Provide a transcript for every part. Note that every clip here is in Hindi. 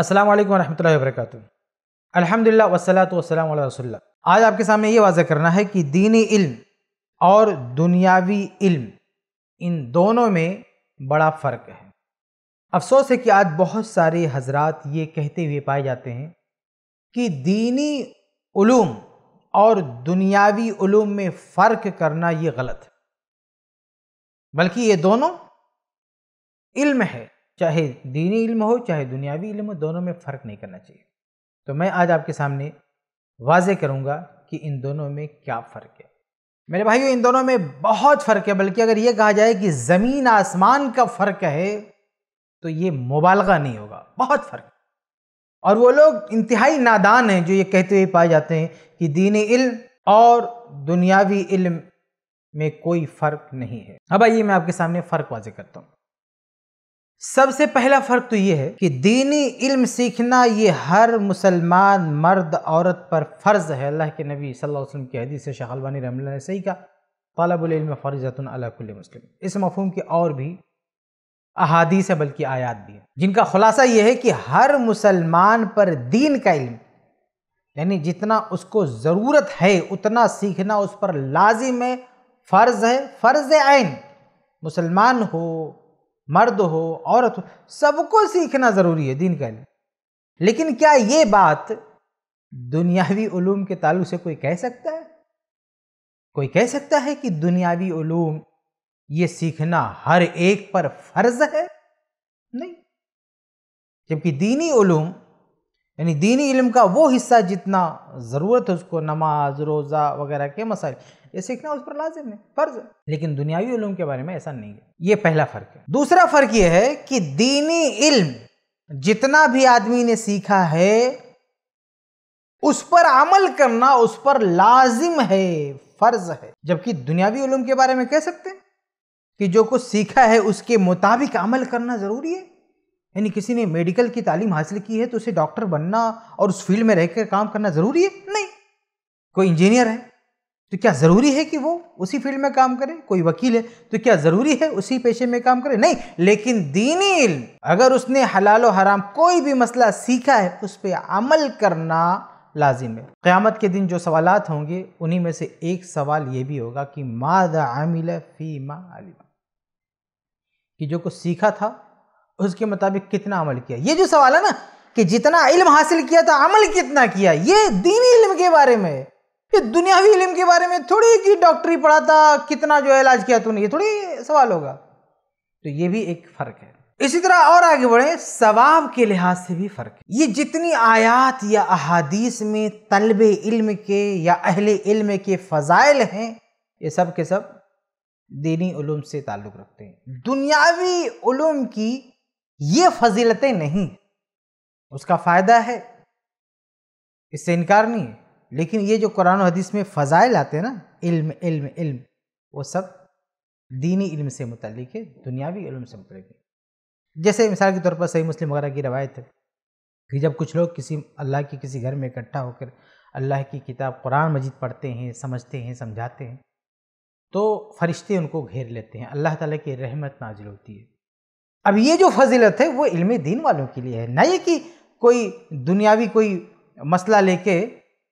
अस्सलाम वालेकुम वरहमतुल्लाहि वबरकatuh अल्हम्दुलिल्लाह वस्सलातु वस्सलाम अला आज आपके सामने ये वाजह करना है कि दीनी इल्म और दुनियावी इल्म इन दोनों में बड़ा फ़र्क है अफसोस है कि आज बहुत सारे हजरात ये कहते हुए पाए जाते हैं कि दीनी उलूम और दुनियावी उलूम में फ़र्क करना ये गलत है बल्कि ये दोनों इल्म है चाहे दीनी इल्म हो चाहे दुनियावी इल्म हो दोनों में फ़र्क नहीं करना चाहिए तो मैं आज आपके सामने वाजे करूँगा कि इन दोनों में क्या फ़र्क है मेरे भाइयों इन दोनों में बहुत फ़र्क है बल्कि अगर ये कहा जाए कि ज़मीन आसमान का फ़र्क है तो ये मुबालगा नहीं होगा बहुत फ़र्क और वो लोग इंतहाई नादान हैं जो ये कहते हुए पाए जाते हैं कि दीन इल्म और दुनियावी इल्म में कोई फ़र्क नहीं है अब आइए मैं आपके सामने फ़र्क वाजे करता हूँ सबसे पहला फ़र्क तो ये है कि दीनी इल्म सीखना ये हर मुसलमान मर्द औरत पर फ़र्ज़ है अल्लाह के नबी सल्लल्लाहु अलैहि वसल्लम की हदीस से शाहलवानी रमल ने सही कहा तलबुल्म फ़र्ज़तुल्ल मुस्लिम इस मफहम की और भी अहादीस है बल्कि आयात भी है जिनका खुलासा यह है कि हर मुसलमान पर दीन का इल्म यानी जितना उसको ज़रूरत है उतना सीखना उस पर लाजिम है फ़र्ज़ है फ़र्ज़ आन मुसलमान हो मर्द हो औरत हो सबको सीखना ज़रूरी है दीन का लेकिन क्या ये बात दुनियावी ूम के तालु से कोई कह सकता है कोई कह सकता है कि दुनियावी ूम ये सीखना हर एक पर फर्ज है नहीं जबकि दीनी ूम यानी दीनी इल्म का वो हिस्सा जितना ज़रूरत है उसको नमाज रोज़ा वगैरह के मसाइल ये सीखना उस पर लाजिम है फर्ज है लेकिन दुनियावी इलम के बारे में ऐसा नहीं है ये पहला फ़र्क है दूसरा फ़र्क ये है कि दीनी इल्म जितना भी आदमी ने सीखा है उस पर अमल करना उस पर लाजिम है फ़र्ज है जबकि दुनियावी इलम के बारे में कह सकते हैं कि जो कुछ सीखा है उसके मुताबिक अमल करना ज़रूरी है यानी किसी ने मेडिकल की तालीम हासिल की है तो उसे डॉक्टर बनना और उस फील्ड में रहकर काम करना ज़रूरी है नहीं कोई इंजीनियर है तो क्या ज़रूरी है कि वो उसी फील्ड में काम करे कोई वकील है तो क्या ज़रूरी है उसी पेशे में काम करे नहीं लेकिन दीनी इल्म अगर उसने हलाल और हराम कोई भी मसला सीखा है उस पर अमल करना लाजिम है क़्यामत के दिन जो सवाल होंगे उन्हीं में से एक सवाल ये भी होगा कि माद आमिल फ़ी मा कि जो कुछ सीखा था उसके मुताबिक कितना अमल किया ये जो सवाल है ना कि जितना इल्म हासिल किया था अमल कितना किया ये दीनी इल्म के बारे में ये दुनियावी इलम के बारे में थोड़ी कि डॉक्टरी पढ़ा था कितना जो है इलाज किया तूने ये थोड़ी सवाल होगा तो ये भी एक फ़र्क है इसी तरह और आगे बढ़े सवाब के लिहाज से भी फ़र्क है ये जितनी आयात या अहादीस में तलब इल्म के या अहले इल्म के फ़जाइल हैं ये सब के सब दीनी उलूम से ताल्लुक़ रखते हैं दुनियावी उलूम की ये फजीलतें नहीं उसका फ़ायदा है इससे इनकार नहीं है लेकिन ये जो कुरान हदीस में फ़ज़ाइल आते हैं ना इल्म इल्म इल्म वो सब दीनी इल्म से मुतलिक है दुनियावी इल्म से मुतलिक है जैसे मिसाल के तौर पर सही मुस्लिम वगैरह की रवायत है कि जब कुछ लोग किसी अल्लाह के किसी घर में इकट्ठा होकर अल्लाह की किताब कुरान मजीद पढ़ते हैं समझते हैं समझाते हैं तो फरिश्ते उनको घेर लेते हैं अल्लाह ताला की रहमत नाजिल होती है अब ये जो फजीलत है वो इल्म दीन वालों के लिए है ना ये कि कोई दुनियावी कोई मसला लेके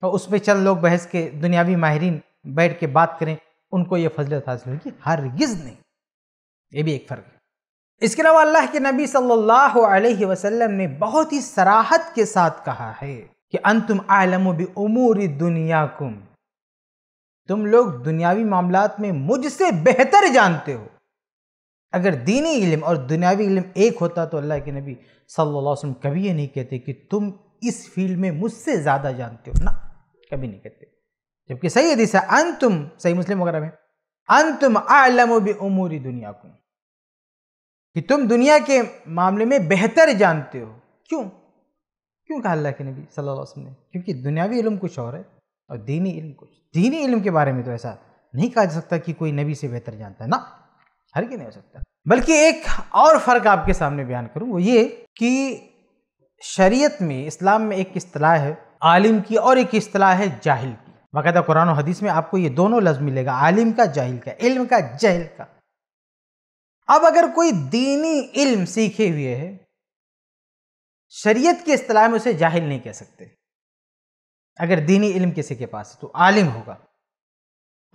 और तो उस पर चंद लोग बहस के दुनियावी माहरीन बैठ के बात करें उनको ये फजलत हासिल होगी हर गिज नहीं ये भी एक फ़र्क है इसके अलावा अल्लाह के नबी सल्लल्लाहु अलैहि वसल्लम ने बहुत ही सराहत के साथ कहा है कि अंतुम आलम भी उमूरी दुनिया कुम तुम लोग दुनियावी मामला में मुझसे बेहतर जानते हो अगर दीनी इलम और दुनियावी इलम एक होता तो अल्लाह के नबी सल्लल्लाहु अलैहि वसल्लम कभी ये नहीं कहते कि तुम इस फील्ड में मुझसे ज़्यादा जानते हो ना कभी नहीं करते जबकि सही हदीस है अंतुम सही मुस्लिम वगैरह में अंतुम आलम भी उमूरी दुनिया को कि तुम दुनिया के मामले में बेहतर जानते हो क्यों क्यों कहा अल्लाह के नबी सल्लल्लाहु अलैहि वसल्लम ने क्योंकि दुनियावी इल्म कुछ और है और दीनी इल्म कुछ दीनी इल्म के बारे में तो ऐसा नहीं कहा जा सकता कि कोई नबी से बेहतर जानता है ना हर के नहीं हो सकता बल्कि एक और फ़र्क आपके सामने बयान करूँ वो ये कि शरीयत में इस्लाम में एक अतलाह है आलिम की और एक अतलाह है जाहिल की बाकायदा कुरान हदीस में आपको ये दोनों लफ्ज़ मिलेगा आलिम का जाहिल का इल्म का जहल का अब अगर कोई दीनी इल्म सीखे हुए है शरीयत की अतलाह में उसे जाहिल नहीं कह सकते अगर दीनी इल्म किसी के पास है तो आलिम होगा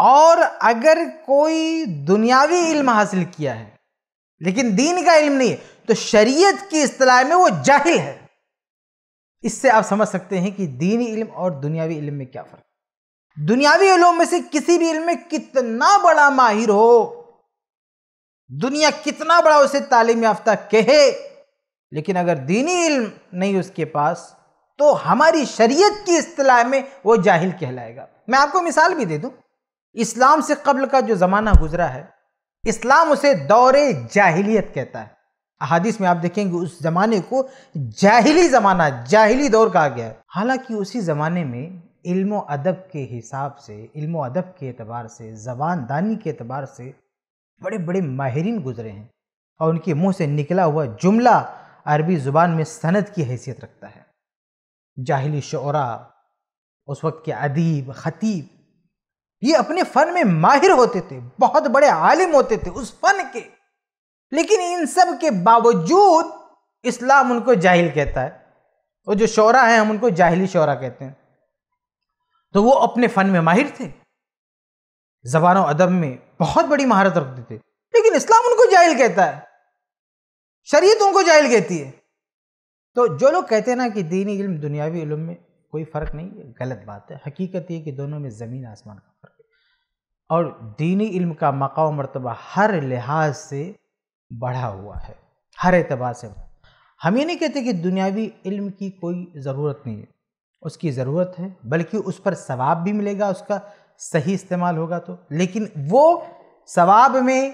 और अगर कोई दुनियावी इल्म हासिल किया है लेकिन दीन का इल्म नहीं है तो शरीयत की अतलाह में वो जाहिल है इससे आप समझ सकते हैं कि दीनी इल्म और दुनियावी इल्म में क्या फ़र्क दुनियावी इलम में से किसी भी इल्म में कितना बड़ा माहिर हो दुनिया कितना बड़ा उसे तालीम याफ्ता कहे लेकिन अगर दीनी इल्म नहीं उसके पास तो हमारी शरीयत की असलाह में वो जाहिल कहलाएगा मैं आपको मिसाल भी दे दूं इस्लाम से कबल का जो ज़माना गुजरा है इस्लाम उसे दौरे जाहिलियत कहता है अहादीस में आप देखेंगे उस ज़माने को जाहिली ज़माना जाहिली दौर कहा गया है हालांकि उसी ज़माने में इल्म अदब के हिसाब से इल्म अदब के अतबार से ज़बान दानी के अतबार से बड़े बड़े माहरीन गुजरे हैं और उनके मुंह से निकला हुआ जुमला अरबी ज़ुबान में सनद की हैसियत रखता है जाहिली शरा उस वक्त के अदीब ख़तीब ये अपने फ़न में माहिर होते थे बहुत बड़े आलिम होते थे उस फ़न के लेकिन इन सब के बावजूद इस्लाम उनको जाहिल कहता है वो जो शौरा हैं हम उनको जाहिली शौरा कहते हैं तो वो अपने फ़न में माहिर थे जबान अदब में बहुत बड़ी महारत रखते थे लेकिन इस्लाम उनको जाहिल कहता है शरीयत उनको जाहिल कहती है तो जो लोग कहते हैं ना कि दीनी इल्म दुनियावी इल्म में कोई फ़र्क नहीं है गलत बात है हकीकत ये कि दोनों में ज़मीन आसमान का फ़र्क है और दीनी इल्म का मका मरतबा हर लिहाज से बढ़ा हुआ है हर एतबार से हम ये नहीं कहते कि दुनियावी इल्म की कोई ज़रूरत नहीं है उसकी ज़रूरत है बल्कि उस पर सवाब भी मिलेगा उसका सही इस्तेमाल होगा तो लेकिन वो सवाब में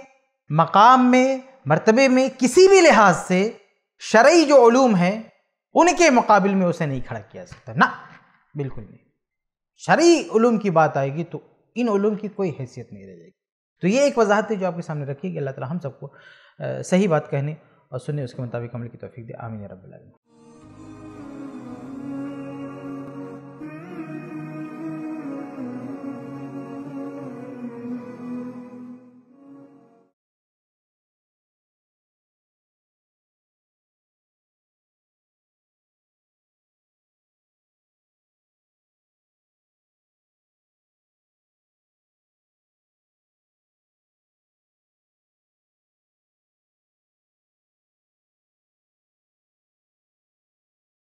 मकाम में मरतबे में किसी भी लिहाज से शर्य जो ूम है उनके मुकाबले में उसे नहीं खड़ा किया सकता ना बिल्कुल नहीं शरी ूम की बात आएगी तो इन ूम की कोई हैसियत नहीं रह जाएगी तो ये एक वजाहत है जो आपके सामने रखी कि अल्लाह ताला हम सबको सही बात कहने और सुनने उसके मुताबिक अमल की तोफ़ी दे आमीन रबी